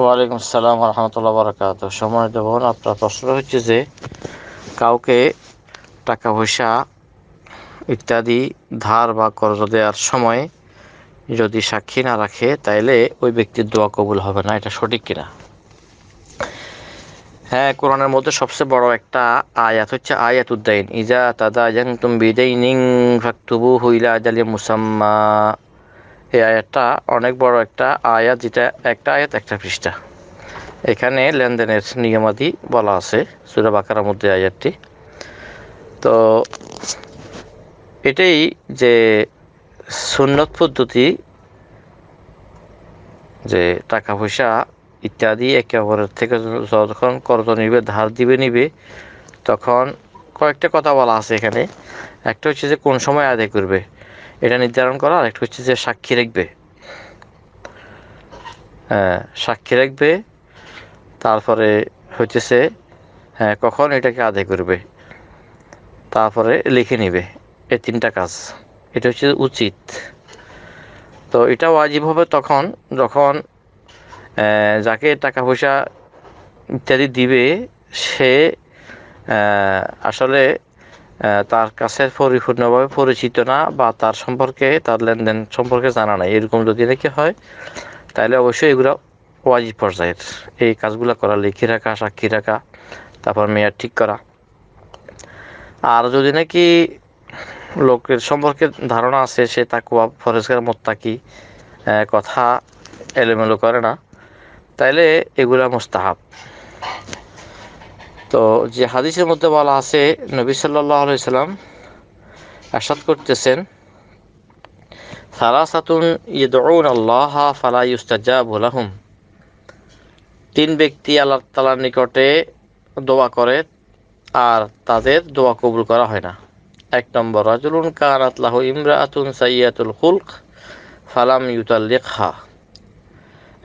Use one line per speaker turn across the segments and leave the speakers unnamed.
ওয়ালাইকুম আসসালাম রহমতুল্লাহ বরকাত সময় বোন আপনার প্রশ্ন হচ্ছে যে কাউকে টাকা পয়সা ইত্যাদি ধার বা কর্জ দেওয়ার সময় যদি সাক্ষী না রাখে তাইলে ওই ব্যক্তির দোয়া কবুল হবে না এটা সঠিক কিনা হ্যাঁ কোরআনের মধ্যে সবচেয়ে বড় একটা আয়াত হচ্ছে আয়াত উদ্দাইন ইজা তাদা ইয়াং তুম বিদাইনিং ফাকতুবু হুইলা জালিয়া মুসাম্মা এই আয়াতটা অনেক বড় একটা আয়াত যেটা একটা আয়াত একটা পৃষ্ঠা এখানে লেনদেনের নিয়মাদি বলা আছে সুরা বাকার মধ্যে আয়াতটি তো এটাই যে সুন্নত পদ্ধতি যে টাকা পয়সা ইত্যাদি একে অপরের থেকে যখন কর্ত নিবে ধার দিবে নিবে তখন কয়েকটা কথা বলা আছে এখানে একটা হচ্ছে যে কোন সময় আদায় করবে এটা নির্ধারণ করা আর একটা হচ্ছে যে সাক্ষী রাখবে হ্যাঁ সাক্ষী রাখবে তারপরে হচ্ছে হ্যাঁ কখন এটাকে আদায় করবে তারপরে লিখে নেবে এই তিনটা কাজ এটা হচ্ছে উচিত তো এটা ওয়াজিব হবে তখন যখন যাকে টাকা পয়সা ইত্যাদি দিবে সে আসলে তার কাছে পরিপূর্ণভাবে পরিচিত না বা তার সম্পর্কে তার লেনদেন সম্পর্কে জানা নাই এরকম যদি নাকি হয় তাহলে অবশ্যই এগুলো ওয়াজিব পর্যায়ের এই কাজগুলো করা লিখে রাখা সাক্ষী রাখা তারপর মেয়ার ঠিক করা আর যদি নাকি লোকের সম্পর্কে ধারণা আছে সে তাকুয়া ফরেজগার মোত্তাকি কথা এলোমেলো করে না তাইলে এগুলা মোস্তাহাব তো যে হাদিসের মধ্যে বলা আছে নবী সাল্লাহ আলাইসাল্লাম আসাদ করতেছেন ইয়ে ইদউন আল্লাহ ফালা ইউস্তাজাব লাহুম তিন ব্যক্তি আল্লাহ তালার নিকটে দোয়া করে আর তাদের দোয়া কবুল করা হয় না এক নম্বর রাজুলুন কানাত ইমরা আতুন সাইয়াতুল খুলক ফালাম ইউতাল্লিখা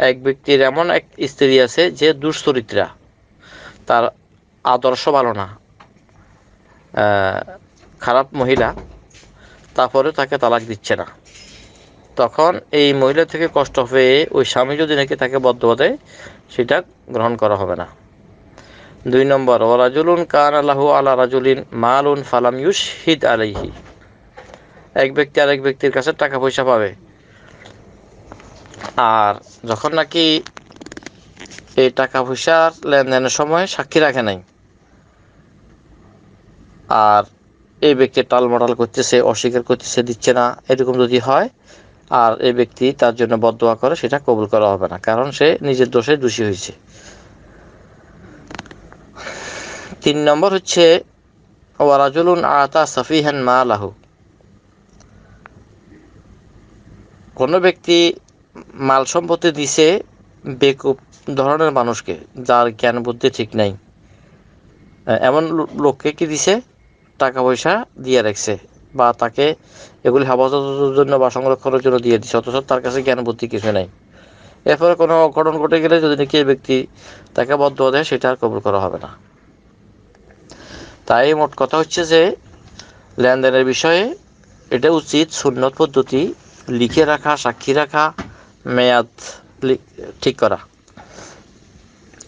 এক ব্যক্তির এমন এক স্ত্রী আছে যে দুশ্চরিত্রা তার আদর্শ ভালো না খারাপ মহিলা তারপরে তাকে তালাক দিচ্ছে না তখন এই মহিলা থেকে কষ্ট পেয়ে ওই স্বামী যদি নাকি তাকে বদ্ধ সেটা গ্রহণ করা হবে না দুই নম্বর রাজুলুন কান আল্লাহ আলা রাজুলিন মালুন ফালাম ইউসহিদ আলাইহি এক ব্যক্তি আরেক ব্যক্তির কাছে টাকা পয়সা পাবে আর যখন নাকি এই টাকা পয়সার লেনদেনের সময় সাক্ষী রাখে নাই আর এই ব্যক্তি টালমাটাল করতেছে অস্বীকার করতেছে দিচ্ছে না এরকম যদি হয় আর এই ব্যক্তি তার জন্য বদোয়া করে সেটা কবুল করা হবে না কারণ সে নিজের দোষে দোষী হয়েছে তিন নম্বর হচ্ছে ওয়ারাজুলুন আতা সাফিহান মা লাহু কোনো ব্যক্তি মাল সম্পত্তি দিছে বেকুব ধরনের মানুষকে যার জ্ঞান বুদ্ধি ঠিক নাই এমন লোককে কি দিছে টাকা পয়সা দিয়ে রাখছে বা তাকে এগুলি হেফাজতের জন্য বা সংরক্ষণের জন্য দিয়ে দিচ্ছে অথচ তার কাছে জ্ঞান বুদ্ধি কিছু নেই এরপরে কোনো অঘটন ঘটে গেলে যদি নাকি ব্যক্তি তাকে বদ্ধ দেয় সেটা আর কবুল করা হবে না তাই মোট কথা হচ্ছে যে লেনদেনের বিষয়ে এটা উচিত সুন্নত পদ্ধতি লিখে রাখা সাক্ষী রাখা মেয়াদ ঠিক করা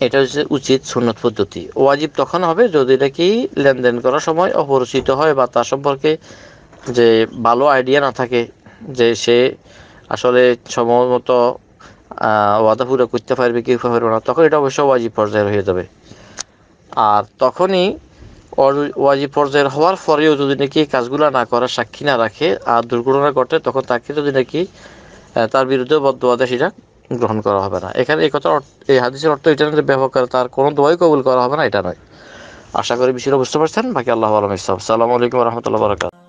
এটা হচ্ছে উচিত সুন্নত পদ্ধতি ওয়াজিব তখন হবে যদি নাকি লেনদেন করার সময় অপরিচিত হয় বা তার সম্পর্কে যে ভালো আইডিয়া না থাকে যে সে আসলে সময় মতো ওয়াদা পুরো করতে পারবে কি পারবে না তখন এটা অবশ্যই ওয়াজিব পর্যায়ের হয়ে যাবে আর তখনই ওয়াজিব পর্যায়ের হওয়ার পরেও যদি নাকি কাজগুলো না করার সাক্ষী না রাখে আর দুর্ঘটনা ঘটে তখন তাকে যদি নাকি তার বিরুদ্ধে বদ্ধ আদেশ সেটা গ্রহণ করা হবে না এখানে এই কথা এই হাদিসের অর্থ এটা না ব্যবহার করে তার কোনো দোয়াই কবুল করা হবে না এটা নয় আশা করি বিষয়টা বুঝতে পারছেন বাকি আল্লাহ আলম ইসলাম সালামু আলাইকুম রহমতুল্লাহ বরাকাত